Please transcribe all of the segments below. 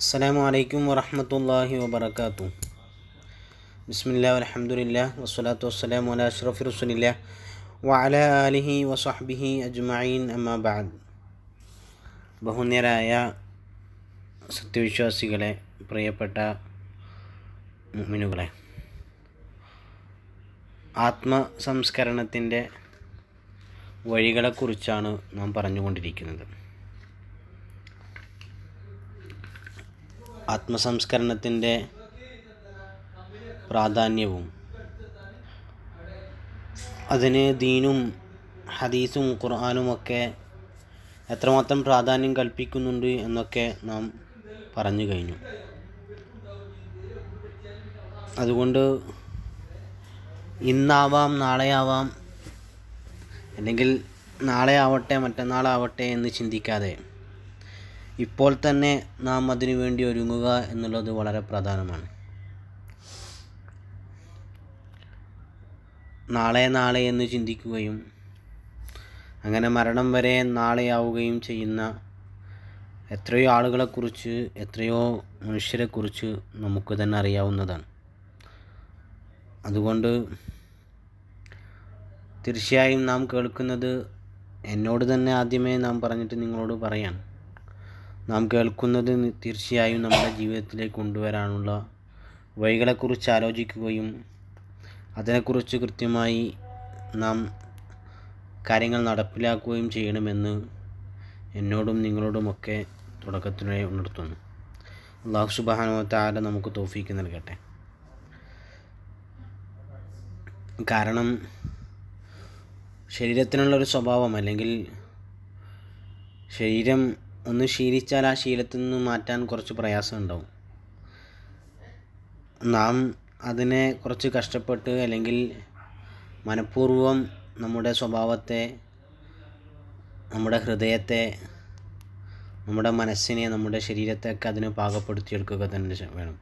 അസ്സാം വലൈക്കും വറഹമത്തല്ലാഹി വബർക്കാത്തു ബിസ്മില്ല അലഹമുല്ല വസ്സലാത്തു വസ്സലാം വല അഷ്റഫി റസുലില്ല വല അലിഹി വസഹബിഹി അജ്മഈൻ അമ്മാബാദ് ബഹുനേരായ സത്യവിശ്വാസികളെ പ്രിയപ്പെട്ട മുമിനുകളെ സംസ്കരണത്തിൻ്റെ വഴികളെക്കുറിച്ചാണ് നാം പറഞ്ഞുകൊണ്ടിരിക്കുന്നത് ആത്മസംസ്കരണത്തിൻ്റെ പ്രാധാന്യവും അതിന് ദീനും ഹദീസും ഖുർആാനുമൊക്കെ എത്രമാത്രം പ്രാധാന്യം കൽപ്പിക്കുന്നുണ്ട് എന്നൊക്കെ നാം പറഞ്ഞു കഴിഞ്ഞു അതുകൊണ്ട് ഇന്നാവാം നാളെയാവാം അല്ലെങ്കിൽ നാളെ ആവട്ടെ മറ്റന്നാളാവട്ടെ എന്ന് ചിന്തിക്കാതെ ഇപ്പോൾ തന്നെ നാം അതിനു വേണ്ടി ഒരുങ്ങുക എന്നുള്ളത് വളരെ പ്രധാനമാണ് നാളെ നാളെ എന്ന് ചിന്തിക്കുകയും അങ്ങനെ മരണം വരെ നാളെയാവുകയും ചെയ്യുന്ന എത്രയോ ആളുകളെക്കുറിച്ച് എത്രയോ മനുഷ്യരെക്കുറിച്ച് നമുക്ക് തന്നെ അറിയാവുന്നതാണ് അതുകൊണ്ട് തീർച്ചയായും നാം കേൾക്കുന്നത് എന്നോട് തന്നെ ആദ്യമേ നാം പറഞ്ഞിട്ട് നിങ്ങളോട് പറയാം നാം കേൾക്കുന്നത് തീർച്ചയായും നമ്മുടെ ജീവിതത്തിലേക്ക് കൊണ്ടുവരാനുള്ള വഴികളെക്കുറിച്ച് ആലോചിക്കുകയും അതിനെക്കുറിച്ച് കൃത്യമായി നാം കാര്യങ്ങൾ നടപ്പിലാക്കുകയും ചെയ്യണമെന്ന് എന്നോടും നിങ്ങളോടുമൊക്കെ തുടക്കത്തിനായി ഉണർത്തുന്നു അള്ളാഹു സുബാനുവത്താല നമുക്ക് തോഫിക്ക് നൽകട്ടെ കാരണം ശരീരത്തിനുള്ളൊരു സ്വഭാവം അല്ലെങ്കിൽ ശരീരം ഒന്ന് ശീലിച്ചാൽ ആ ശീലത്തിൽ നിന്ന് മാറ്റാൻ കുറച്ച് പ്രയാസമുണ്ടാവും നാം അതിനെ കുറച്ച് കഷ്ടപ്പെട്ട് അല്ലെങ്കിൽ മനഃപൂർവം നമ്മുടെ സ്വഭാവത്തെ നമ്മുടെ ഹൃദയത്തെ നമ്മുടെ മനസ്സിനെ നമ്മുടെ ശരീരത്തെയൊക്കെ അതിന് പാകപ്പെടുത്തിയെടുക്കുക തന്നെ വേണം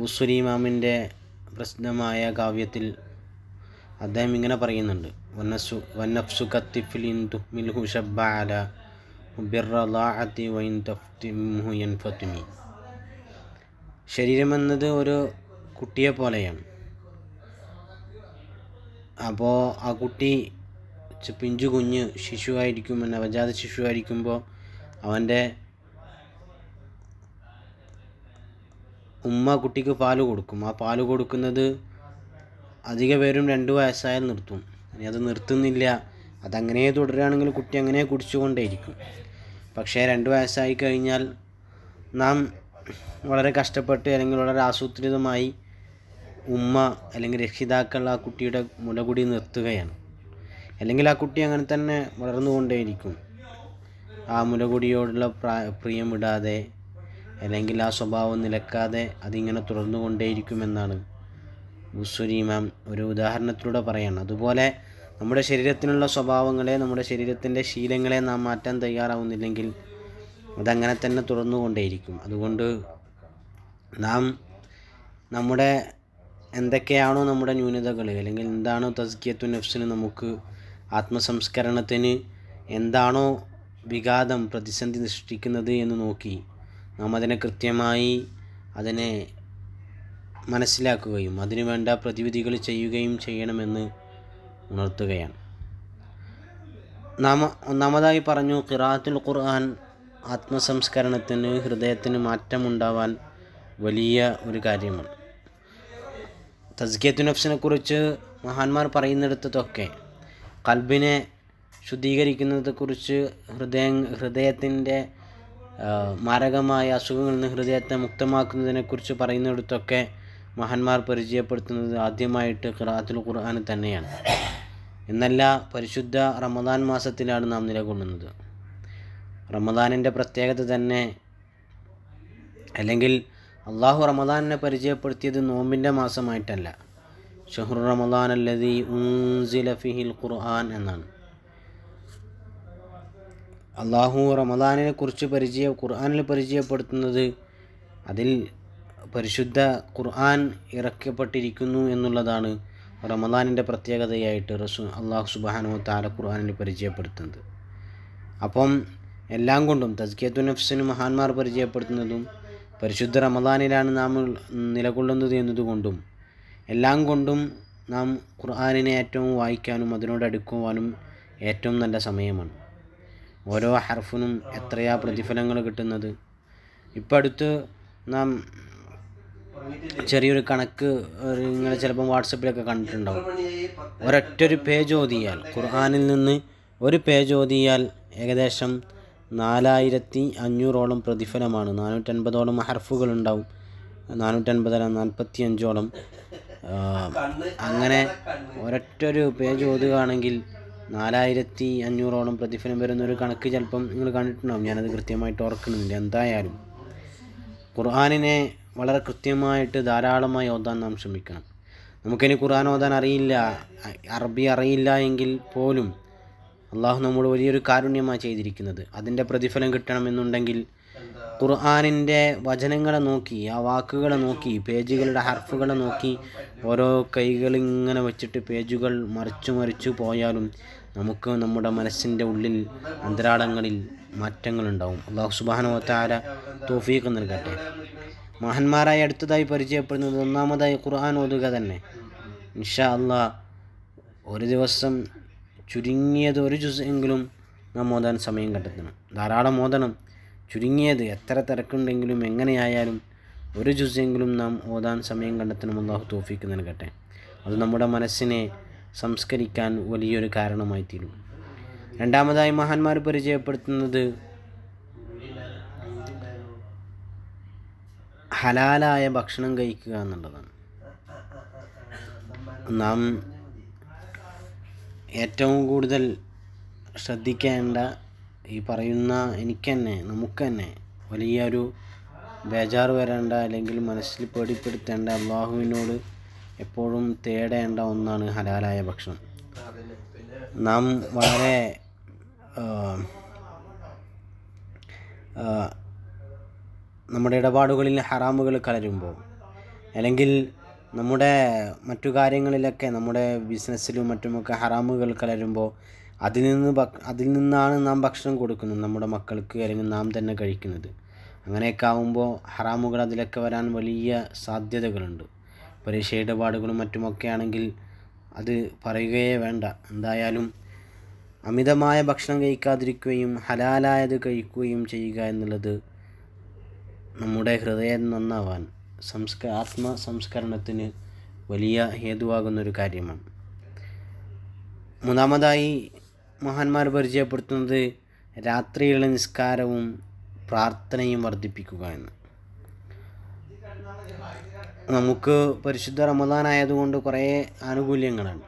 ബുസുരി മാമിൻ്റെ പ്രസിദ്ധമായ കാവ്യത്തിൽ അദ്ദേഹം ഇങ്ങനെ പറയുന്നുണ്ട് വന്നഫ്സു കത്തിഫിലിൻ തുഹ്മിൽഹു ഷബ്ബാല ബിർറലാഅത്തി വൈൻ തഫ്തിംഹു യൻഫത്തുമി ശരീരമെന്നത് ഒരു കുട്ടിയെ പോലെയാണ് അപ്പോൾ ആ കുട്ടി പിഞ്ചു കുഞ്ഞ് ശിശുവായിരിക്കും നവജാത ശിശുവായിരിക്കുമ്പോൾ അവൻ്റെ ഉമ്മ കുട്ടിക്ക് പാല് കൊടുക്കും ആ പാല് കൊടുക്കുന്നത് അധിക പേരും രണ്ട് വയസ്സായാൽ നിർത്തും ഇനി അത് നിർത്തുന്നില്ല അതങ്ങനെ തുടരുകയാണെങ്കിൽ കുട്ടി അങ്ങനെ കുടിച്ചുകൊണ്ടേയിരിക്കും പക്ഷേ രണ്ട് വയസ്സായി കഴിഞ്ഞാൽ നാം വളരെ കഷ്ടപ്പെട്ട് അല്ലെങ്കിൽ വളരെ ആസൂത്രിതമായി ഉമ്മ അല്ലെങ്കിൽ രക്ഷിതാക്കൾ ആ കുട്ടിയുടെ മുലകുടി നിർത്തുകയാണ് അല്ലെങ്കിൽ ആ കുട്ടി അങ്ങനെ തന്നെ വളർന്നുകൊണ്ടേയിരിക്കും ആ മുലകുടിയോടുള്ള വിടാതെ അല്ലെങ്കിൽ ആ സ്വഭാവം നിലക്കാതെ അതിങ്ങനെ തുടർന്നുകൊണ്ടേയിരിക്കുമെന്നാണ് മുസ്വരി മാം ഒരു ഉദാഹരണത്തിലൂടെ പറയണം അതുപോലെ നമ്മുടെ ശരീരത്തിനുള്ള സ്വഭാവങ്ങളെ നമ്മുടെ ശരീരത്തിൻ്റെ ശീലങ്ങളെ നാം മാറ്റാൻ തയ്യാറാവുന്നില്ലെങ്കിൽ അതങ്ങനെ തന്നെ തുടർന്നുകൊണ്ടേയിരിക്കും അതുകൊണ്ട് നാം നമ്മുടെ എന്തൊക്കെയാണോ നമ്മുടെ ന്യൂനതകൾ അല്ലെങ്കിൽ എന്താണോ തസ്കിയത്തു നെഫ്സിന് നമുക്ക് ആത്മസംസ്കരണത്തിന് എന്താണോ വിഘാതം പ്രതിസന്ധി സൃഷ്ടിക്കുന്നത് എന്ന് നോക്കി നാം അതിനെ കൃത്യമായി അതിനെ മനസ്സിലാക്കുകയും അതിനുവേണ്ട പ്രതിവിധികൾ ചെയ്യുകയും ചെയ്യണമെന്ന് ഉണർത്തുകയാണ് നമ ഒന്നാമതായി പറഞ്ഞു ഖിറാത്തുൽ ഖുർആൻ ആത്മസംസ്കരണത്തിന് ഹൃദയത്തിന് മാറ്റമുണ്ടാവാൻ വലിയ ഒരു കാര്യമാണ് തസ്കിയത്തു നഫ്സിനെക്കുറിച്ച് മഹാന്മാർ പറയുന്നിടത്തൊക്കെ കൽബിനെ ശുദ്ധീകരിക്കുന്നതിനെക്കുറിച്ച് ഹൃദയ ഹൃദയത്തിൻ്റെ മാരകമായ അസുഖങ്ങളിൽ നിന്ന് ഹൃദയത്തെ മുക്തമാക്കുന്നതിനെക്കുറിച്ച് പറയുന്നിടത്തൊക്കെ മഹാന്മാർ പരിചയപ്പെടുത്തുന്നത് ആദ്യമായിട്ട് ഖിറാത്തുൽ ഖുർആൻ തന്നെയാണ് എന്നല്ല പരിശുദ്ധ റമദാൻ മാസത്തിലാണ് നാം നിലകൊള്ളുന്നത് റമദാനിൻ്റെ പ്രത്യേകത തന്നെ അല്ലെങ്കിൽ അള്ളാഹു റമദാനിനെ പരിചയപ്പെടുത്തിയത് നോമ്പിൻ്റെ മാസമായിട്ടല്ല ഷഹ്റു റമദാൻ അല്ലതി ഉൻസിലഫിഹിൽ ഖുർആൻ എന്നാണ് അള്ളാഹു റമദാനിനെ കുറിച്ച് പരിചയ ഖുർആനിൽ പരിചയപ്പെടുത്തുന്നത് അതിൽ പരിശുദ്ധ ഖുർആൻ ഇറക്കപ്പെട്ടിരിക്കുന്നു എന്നുള്ളതാണ് റമദാനിൻ്റെ പ്രത്യേകതയായിട്ട് റസു അള്ളാഹു സുബാനോ താല ഖുർആാനിൽ പരിചയപ്പെടുത്തുന്നത് അപ്പം എല്ലാം കൊണ്ടും തസ്കിയത്തു നഫ്സിന് മഹാന്മാർ പരിചയപ്പെടുത്തുന്നതും പരിശുദ്ധ റമദാനിലാണ് നാം നിലകൊള്ളുന്നത് എന്നതുകൊണ്ടും എല്ലാം കൊണ്ടും നാം ഖുർആാനിനെ ഏറ്റവും വായിക്കാനും അതിനോട് അടുക്കുവാനും ഏറ്റവും നല്ല സമയമാണ് ഓരോ ഹർഫിനും എത്രയാ പ്രതിഫലങ്ങൾ കിട്ടുന്നത് ഇപ്പം അടുത്ത് നാം ചെറിയൊരു കണക്ക് നിങ്ങൾ ചിലപ്പം വാട്സപ്പിലൊക്കെ കണ്ടിട്ടുണ്ടാവും ഒരു പേജ് ഓതിയാൽ ഖുർഹാനിൽ നിന്ന് ഒരു പേജ് ഓതിയാൽ ഏകദേശം നാലായിരത്തി അഞ്ഞൂറോളം പ്രതിഫലമാണ് നാനൂറ്റൻപതോളം ഹർഫുകൾ ഉണ്ടാവും അല്ല നാൽപ്പത്തി അഞ്ചോളം അങ്ങനെ ഒരു പേജ് ഓതുകയാണെങ്കിൽ നാലായിരത്തി അഞ്ഞൂറോളം പ്രതിഫലം വരുന്ന ഒരു കണക്ക് ചിലപ്പം നിങ്ങൾ കണ്ടിട്ടുണ്ടാവും ഞാനത് കൃത്യമായിട്ട് ഓർക്കുന്നില്ല എന്തായാലും ഖുർആാനിനെ വളരെ കൃത്യമായിട്ട് ധാരാളമായി ഓതാൻ നാം ശ്രമിക്കണം നമുക്കിനി ഖുർആൻ ഓതാൻ അറിയില്ല അറബി അറിയില്ല എങ്കിൽ പോലും അള്ളാഹു നമ്മോട് വലിയൊരു കാരുണ്യമാണ് ചെയ്തിരിക്കുന്നത് അതിൻ്റെ പ്രതിഫലം കിട്ടണമെന്നുണ്ടെങ്കിൽ ഖുർആാനിൻ്റെ വചനങ്ങളെ നോക്കി ആ വാക്കുകളെ നോക്കി പേജുകളുടെ ഹർഫുകളെ നോക്കി ഓരോ കൈകളിങ്ങനെ വെച്ചിട്ട് പേജുകൾ മറിച്ചു മറിച്ചു പോയാലും നമുക്ക് നമ്മുടെ മനസ്സിൻ്റെ ഉള്ളിൽ അന്തരാളങ്ങളിൽ മാറ്റങ്ങളുണ്ടാവും അള്ളാഹു സുബാനോ താര തോഫീക്ക് നൽകട്ടെ മഹന്മാരായി അടുത്തതായി പരിചയപ്പെടുന്നത് ഒന്നാമതായി ഖുർആൻ ഓതുക തന്നെ ഇൻഷാ അള്ളാ ഒരു ദിവസം ചുരുങ്ങിയത് ഒരു ജുസ് എങ്കിലും നാം ഓതാൻ സമയം കണ്ടെത്തണം ധാരാളം ഓതണം ചുരുങ്ങിയത് എത്ര തിരക്കുണ്ടെങ്കിലും എങ്ങനെയായാലും ഒരു എങ്കിലും നാം ഓതാൻ സമയം കണ്ടെത്തണം അള്ളാഹു തോഫിക്ക് നൽകട്ടെ അത് നമ്മുടെ മനസ്സിനെ സംസ്കരിക്കാൻ വലിയൊരു കാരണമായി തീരും രണ്ടാമതായി മഹാന്മാർ പരിചയപ്പെടുത്തുന്നത് ഹലാലായ ഭക്ഷണം കഴിക്കുക എന്നുള്ളതാണ് നാം ഏറ്റവും കൂടുതൽ ശ്രദ്ധിക്കേണ്ട ഈ പറയുന്ന എനിക്ക് തന്നെ നമുക്ക് തന്നെ വലിയൊരു ബേജാറ് വരേണ്ട അല്ലെങ്കിൽ മനസ്സിൽ പേടിപ്പെടുത്തേണ്ട അള്ളാഹുവിനോട് എപ്പോഴും തേടേണ്ട ഒന്നാണ് ഹലാലായ ഭക്ഷണം നാം വളരെ നമ്മുടെ ഇടപാടുകളിൽ ഹറാമുകൾ കലരുമ്പോൾ അല്ലെങ്കിൽ നമ്മുടെ മറ്റു കാര്യങ്ങളിലൊക്കെ നമ്മുടെ ബിസിനസ്സിലും മറ്റുമൊക്കെ ഹറാമുകൾ കലരുമ്പോൾ അതിൽ നിന്ന് അതിൽ നിന്നാണ് നാം ഭക്ഷണം കൊടുക്കുന്നത് നമ്മുടെ മക്കൾക്ക് അല്ലെങ്കിൽ നാം തന്നെ കഴിക്കുന്നത് അങ്ങനെയൊക്കെ ആകുമ്പോൾ ഹറാമുകൾ അതിലൊക്കെ വരാൻ വലിയ സാധ്യതകളുണ്ട് പരീക്ഷ ഇടപാടുകളും മറ്റുമൊക്കെ ആണെങ്കിൽ അത് പറയുകയേ വേണ്ട എന്തായാലും അമിതമായ ഭക്ഷണം കഴിക്കാതിരിക്കുകയും ഹലാലായത് കഴിക്കുകയും ചെയ്യുക എന്നുള്ളത് നമ്മുടെ ഹൃദയം നന്നാവാൻ സംസ്ക ആത്മ സംസ്കരണത്തിന് വലിയ ഹേതുവാകുന്നൊരു കാര്യമാണ് മൂന്നാമതായി മഹാന്മാർ പരിചയപ്പെടുത്തുന്നത് രാത്രിയിലെ നിസ്കാരവും പ്രാർത്ഥനയും വർദ്ധിപ്പിക്കുക എന്ന് നമുക്ക് പരിശുദ്ധ റമദാൻ ആയതുകൊണ്ട് കുറേ ആനുകൂല്യങ്ങളാണ്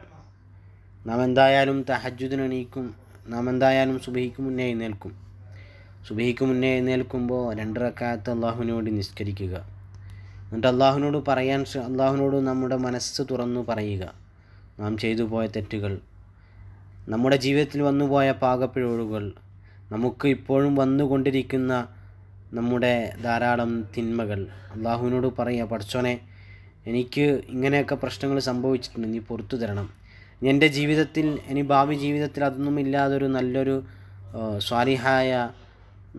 നാം എന്തായാലും തഹജുദിനെണീക്കും നാം എന്തായാലും സുബഹിക്ക് മുന്നേ നിൽക്കും സുബഹിക്ക് മുന്നേ എഴുന്നേൽക്കുമ്പോൾ രണ്ടിറക്കാത്ത അള്ളാഹുവിനോട് നിസ്കരിക്കുക എന്നിട്ട് അള്ളാഹുവിനോട് പറയാൻ അള്ളാഹുവിനോട് നമ്മുടെ മനസ്സ് തുറന്നു പറയുക നാം ചെയ്തു പോയ തെറ്റുകൾ നമ്മുടെ ജീവിതത്തിൽ വന്നുപോയ പാകപ്പിഴവുകൾ നമുക്ക് ഇപ്പോഴും വന്നുകൊണ്ടിരിക്കുന്ന നമ്മുടെ ധാരാളം തിന്മകൾ അള്ളാഹുവിനോട് പറയുക പഠിച്ചോനെ എനിക്ക് ഇങ്ങനെയൊക്കെ പ്രശ്നങ്ങൾ സംഭവിച്ചിട്ടുണ്ട് നീ പുറത്തു തരണം എൻ്റെ ജീവിതത്തിൽ ഇനി ഭാവി ജീവിതത്തിൽ അതൊന്നും ഇല്ലാതൊരു നല്ലൊരു സ്വാലിഹായ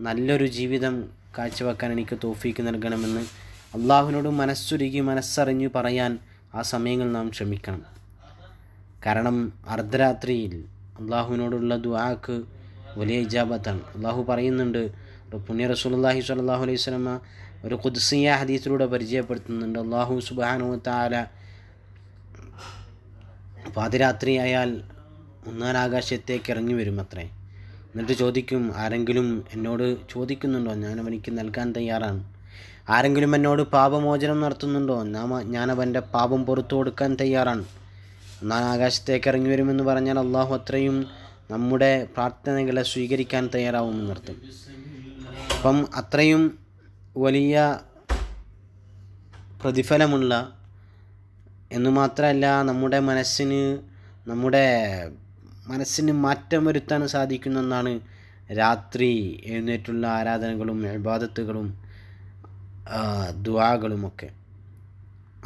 നല്ലൊരു ജീവിതം കാഴ്ചവെക്കാൻ എനിക്ക് തോഫീക്ക് നൽകണമെന്ന് അള്ളാഹുവിനോട് മനസ്സുരുകി മനസ്സറിഞ്ഞു പറയാൻ ആ സമയങ്ങൾ നാം ശ്രമിക്കണം കാരണം അർദ്ധരാത്രിയിൽ അള്ളാഹുവിനോടുള്ള ദുആക്ക് വലിയ ഇജാബത്താണ് അള്ളാഹു പറയുന്നുണ്ട് പുണ്യ റസൂലി സ്വല്ലാഹു അലൈഹി സ്വലമ ഒരു കുദ്സിയ ഹദീസിലൂടെ പരിചയപ്പെടുത്തുന്നുണ്ട് അള്ളാഹു സുബാനു താല പാതിരാത്രിയായാൽ ആകാശത്തേക്ക് ഇറങ്ങി വരും അത്രേ എന്നിട്ട് ചോദിക്കും ആരെങ്കിലും എന്നോട് ചോദിക്കുന്നുണ്ടോ ഞാൻ അവനിക്ക് നൽകാൻ തയ്യാറാണ് ആരെങ്കിലും എന്നോട് പാപമോചനം നടത്തുന്നുണ്ടോ ഞാൻ അവൻ്റെ പാപം പുറത്തു കൊടുക്കാൻ തയ്യാറാണ് എന്നാൽ ആകാശത്തേക്ക് ഇറങ്ങി വരുമെന്ന് പറഞ്ഞാൽ അള്ളാഹു അത്രയും നമ്മുടെ പ്രാർത്ഥനകളെ സ്വീകരിക്കാൻ തയ്യാറാവുമെന്നർത്ഥം അപ്പം അത്രയും വലിയ പ്രതിഫലമുള്ള എന്നു മാത്രമല്ല നമ്മുടെ മനസ്സിന് നമ്മുടെ മനസ്സിന് മാറ്റം വരുത്താൻ സാധിക്കുന്ന ഒന്നാണ് രാത്രി എഴുന്നേറ്റുള്ള ആരാധനകളും ഇബാദത്തുകളും ദുവാകളുമൊക്കെ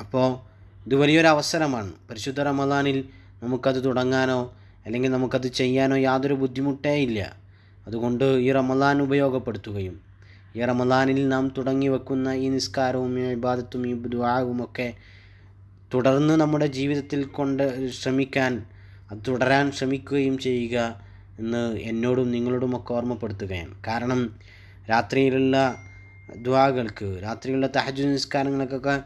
അപ്പോൾ ഇത് വലിയൊരു അവസരമാണ് പരിശുദ്ധ റമദാനിൽ നമുക്കത് തുടങ്ങാനോ അല്ലെങ്കിൽ നമുക്കത് ചെയ്യാനോ യാതൊരു ബുദ്ധിമുട്ടേ ഇല്ല അതുകൊണ്ട് ഈ റമദാൻ ഉപയോഗപ്പെടുത്തുകയും ഈ റമദാനിൽ നാം തുടങ്ങി വെക്കുന്ന ഈ നിസ്കാരവും ഈ ഇബാദത്തും ഈ ദുവാകുമൊക്കെ തുടർന്ന് നമ്മുടെ ജീവിതത്തിൽ കൊണ്ട് ശ്രമിക്കാൻ അത് തുടരാൻ ശ്രമിക്കുകയും ചെയ്യുക എന്ന് എന്നോടും നിങ്ങളോടുമൊക്കെ ഓർമ്മപ്പെടുത്തുകയാണ് കാരണം രാത്രിയിലുള്ള ദ്വാകൾക്ക് രാത്രിയിലുള്ള തഹജ് നിസ്കാരങ്ങൾക്കൊക്കെ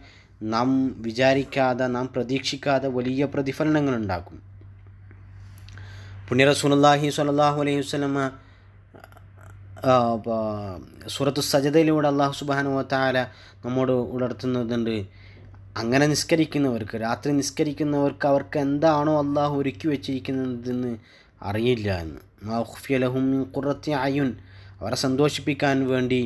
നാം വിചാരിക്കാതെ നാം പ്രതീക്ഷിക്കാതെ വലിയ പ്രതിഫലനങ്ങൾ ഉണ്ടാക്കും പുണ്യ റസൂലല്ലാഹി സ്വലല്ലാഹു അലൈഹി വസ്ലമ സൂറത്തു സജതയിലൂടെ അള്ളാഹു സുബാനുവത്താല നമ്മോട് ഉണർത്തുന്നതുണ്ട് അങ്ങനെ നിസ്കരിക്കുന്നവർക്ക് രാത്രി നിസ്കരിക്കുന്നവർക്ക് അവർക്ക് എന്താണോ അള്ളാഹു ഒരുക്കി വെച്ചിരിക്കുന്നതെന്ന് അറിയില്ല എന്ന് മാഹുഫിയലഹും കുറത്തി അയുൻ അവരെ സന്തോഷിപ്പിക്കാൻ വേണ്ടി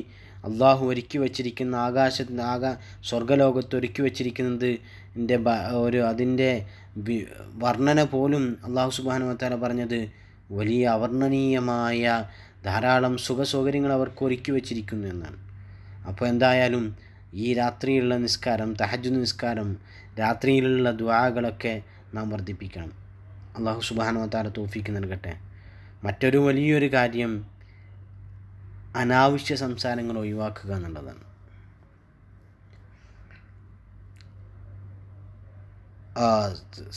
അള്ളാഹു ഒരുക്കി വെച്ചിരിക്കുന്ന ആകാശ ആകാ സ്വർഗലോകത്ത് ഒരുക്കി വെച്ചിരിക്കുന്നത് എൻ്റെ ഒരു അതിൻ്റെ വർണ്ണന പോലും അള്ളാഹു സുബാനുവത്താല പറഞ്ഞത് വലിയ അവർണ്ണനീയമായ ധാരാളം സുഖസൗകര്യങ്ങൾ അവർക്ക് ഒരുക്കി വെച്ചിരിക്കുന്നു എന്നാണ് അപ്പോൾ എന്തായാലും ഈ രാത്രിയിലുള്ള നിസ്കാരം തഹജു നിസ്കാരം രാത്രിയിലുള്ള ദ്വാകളൊക്കെ നാം വർദ്ധിപ്പിക്കണം അള്ളാഹു സുബാനുവത്താല തോഫിക്ക് നൽകട്ടെ മറ്റൊരു വലിയൊരു കാര്യം അനാവശ്യ സംസാരങ്ങൾ ഒഴിവാക്കുക എന്നുള്ളതാണ്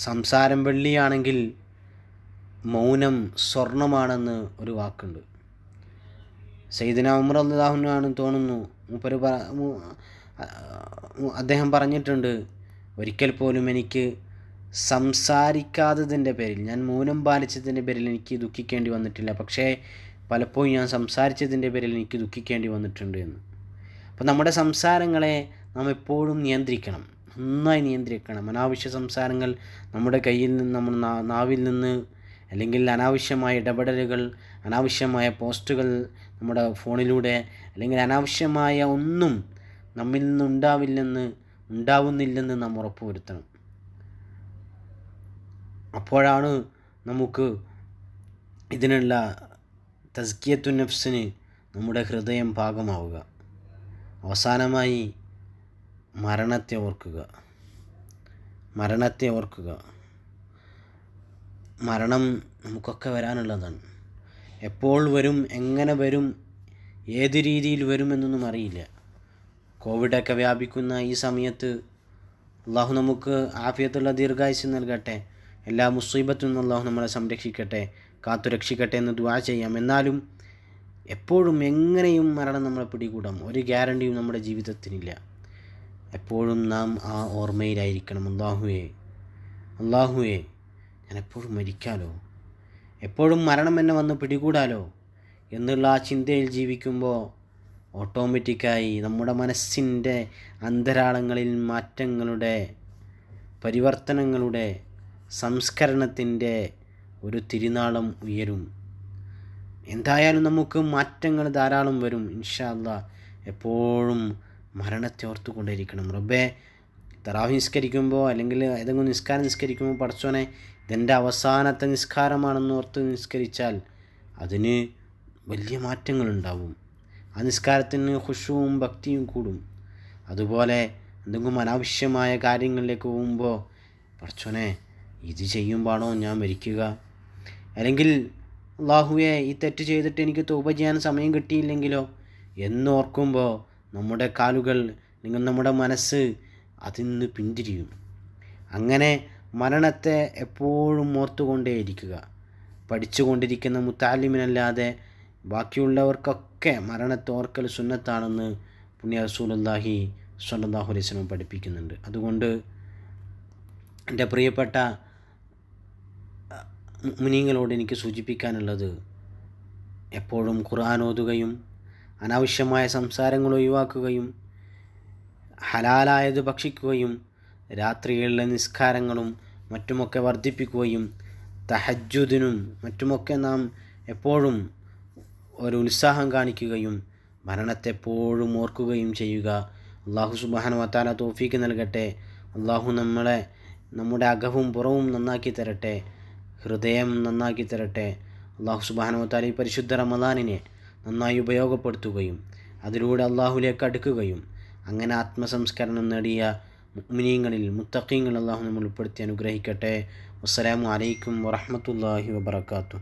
സംസാരം വെള്ളിയാണെങ്കിൽ മൗനം സ്വർണമാണെന്ന് ഒരു വാക്കുണ്ട് സൈദിന ഉമർ അള്ളാഹുനാണെന്ന് തോന്നുന്നു മൂപ്പര് അദ്ദേഹം പറഞ്ഞിട്ടുണ്ട് ഒരിക്കൽ പോലും എനിക്ക് സംസാരിക്കാത്തതിൻ്റെ പേരിൽ ഞാൻ മൗനം പാലിച്ചതിൻ്റെ പേരിൽ എനിക്ക് ദുഃഖിക്കേണ്ടി വന്നിട്ടില്ല പക്ഷേ പലപ്പോഴും ഞാൻ സംസാരിച്ചതിൻ്റെ പേരിൽ എനിക്ക് ദുഃഖിക്കേണ്ടി വന്നിട്ടുണ്ട് എന്ന് അപ്പോൾ നമ്മുടെ സംസാരങ്ങളെ നാം എപ്പോഴും നിയന്ത്രിക്കണം നന്നായി നിയന്ത്രിക്കണം അനാവശ്യ സംസാരങ്ങൾ നമ്മുടെ കയ്യിൽ നിന്ന് നമ്മൾ നാവിൽ നിന്ന് അല്ലെങ്കിൽ അനാവശ്യമായ ഇടപെടലുകൾ അനാവശ്യമായ പോസ്റ്റുകൾ നമ്മുടെ ഫോണിലൂടെ അല്ലെങ്കിൽ അനാവശ്യമായ ഒന്നും നമ്മിൽ നിന്നുണ്ടാവില്ലെന്ന് ഉണ്ടാവുന്നില്ലെന്ന് നാം ഉറപ്പുവരുത്തണം അപ്പോഴാണ് നമുക്ക് ഇതിനുള്ള തസ്കിയത്തു നഫ്സിന് നമ്മുടെ ഹൃദയം പാകമാവുക അവസാനമായി മരണത്തെ ഓർക്കുക മരണത്തെ ഓർക്കുക മരണം നമുക്കൊക്കെ വരാനുള്ളതാണ് എപ്പോൾ വരും എങ്ങനെ വരും ഏത് രീതിയിൽ വരുമെന്നൊന്നും അറിയില്ല കോവിഡൊക്കെ വ്യാപിക്കുന്ന ഈ സമയത്ത് അള്ളാഹു നമുക്ക് ആഫിയത്തുള്ള ദീർഘായുസ് നൽകട്ടെ എല്ലാ മുസീബത്തു നിന്നും അള്ളാഹു നമ്മളെ സംരക്ഷിക്കട്ടെ കാത്തുരക്ഷിക്കട്ടെ എന്ന് ദുവാ ചെയ്യാം എന്നാലും എപ്പോഴും എങ്ങനെയും മരണം നമ്മളെ പിടികൂടാം ഒരു ഗ്യാരണ്ടിയും നമ്മുടെ ജീവിതത്തിനില്ല എപ്പോഴും നാം ആ ഓർമ്മയിലായിരിക്കണം അള്ളാഹുവേ അള്ളാഹുവേ ഞാൻ എപ്പോഴും മരിക്കാലോ എപ്പോഴും മരണം എന്നെ വന്ന് പിടികൂടാലോ എന്നുള്ള ആ ചിന്തയിൽ ജീവിക്കുമ്പോൾ ഓട്ടോമാറ്റിക്കായി നമ്മുടെ മനസ്സിൻ്റെ അന്തരാളങ്ങളിൽ മാറ്റങ്ങളുടെ പരിവർത്തനങ്ങളുടെ സംസ്കരണത്തിൻ്റെ ഒരു തിരുനാളം ഉയരും എന്തായാലും നമുക്ക് മാറ്റങ്ങൾ ധാരാളം വരും ഇൻഷാല്ല എപ്പോഴും മരണത്തെ ഓർത്തുകൊണ്ടിരിക്കണം റബ്ബെ തറാവ് നിസ്കരിക്കുമ്പോൾ അല്ലെങ്കിൽ ഏതെങ്കിലും നിസ്കാരം നിസ്കരിക്കുമ്പോൾ പഠിച്ചോനെ ഇതെൻ്റെ അവസാനത്തെ നിസ്കാരമാണെന്ന് ഓർത്ത് നിസ്കരിച്ചാൽ അതിന് വലിയ മാറ്റങ്ങളുണ്ടാവും ആ നിസ്കാരത്തിന് ഹുഷുവും ഭക്തിയും കൂടും അതുപോലെ എന്തെങ്കിലും അനാവശ്യമായ കാര്യങ്ങളിലേക്ക് പോകുമ്പോൾ പറച്ചോനെ ഇത് ചെയ്യുമ്പോഴാണോ ഞാൻ മരിക്കുക അല്ലെങ്കിൽ അള്ളാഹുവെ ഈ തെറ്റ് ചെയ്തിട്ട് എനിക്ക് തൂപ ചെയ്യാൻ സമയം കിട്ടിയില്ലെങ്കിലോ എന്നോർക്കുമ്പോൾ നമ്മുടെ കാലുകൾ നിങ്ങൾ നമ്മുടെ മനസ്സ് അതിൽ നിന്ന് പിന്തിരിയും അങ്ങനെ മരണത്തെ എപ്പോഴും ഓർത്തുകൊണ്ടേയിരിക്കുക പഠിച്ചുകൊണ്ടിരിക്കുന്ന മുത്താലിമിനല്ലാതെ ബാക്കിയുള്ളവർക്കൊക്കെ മരണത്തോർക്കൽ സുന്നത്താണെന്ന് പുണ്യ റസൂലുല്ലാഹി അലൈഹി വസല്ലം പഠിപ്പിക്കുന്നുണ്ട് അതുകൊണ്ട് എൻ്റെ പ്രിയപ്പെട്ട മുനിങ്ങളോട് എനിക്ക് സൂചിപ്പിക്കാനുള്ളത് എപ്പോഴും ഖുർആൻ ഓതുകയും അനാവശ്യമായ സംസാരങ്ങൾ ഒഴിവാക്കുകയും ഹലാലായത് ഭക്ഷിക്കുകയും രാത്രിയിലെ നിസ്കാരങ്ങളും മറ്റുമൊക്കെ വർദ്ധിപ്പിക്കുകയും തഹജുദിനും മറ്റുമൊക്കെ നാം എപ്പോഴും ഒരു ഉത്സാഹം കാണിക്കുകയും മരണത്തെപ്പോഴും ഓർക്കുകയും ചെയ്യുക അള്ളാഹു സുബാന വത്താല തോഫീക്ക് നൽകട്ടെ അള്ളാഹു നമ്മളെ നമ്മുടെ അകവും പുറവും നന്നാക്കി തരട്ടെ ഹൃദയം നന്നാക്കി തരട്ടെ അള്ളാഹു വത്താല ഈ പരിശുദ്ധ റമദാനിനെ നന്നായി ഉപയോഗപ്പെടുത്തുകയും അതിലൂടെ അള്ളാഹുലേക്ക് അടുക്കുകയും അങ്ങനെ ആത്മസംസ്കരണം നേടിയ മുഗ്മിനീങ്ങളിൽ മുത്തക്കീങ്ങൾ അള്ളാഹു നമ്മൾ ഉൾപ്പെടുത്തി അനുഗ്രഹിക്കട്ടെ അസ്സലാമു അലൈക്കും വറഹമത്തല്ലാഹി വബർക്കാത്തു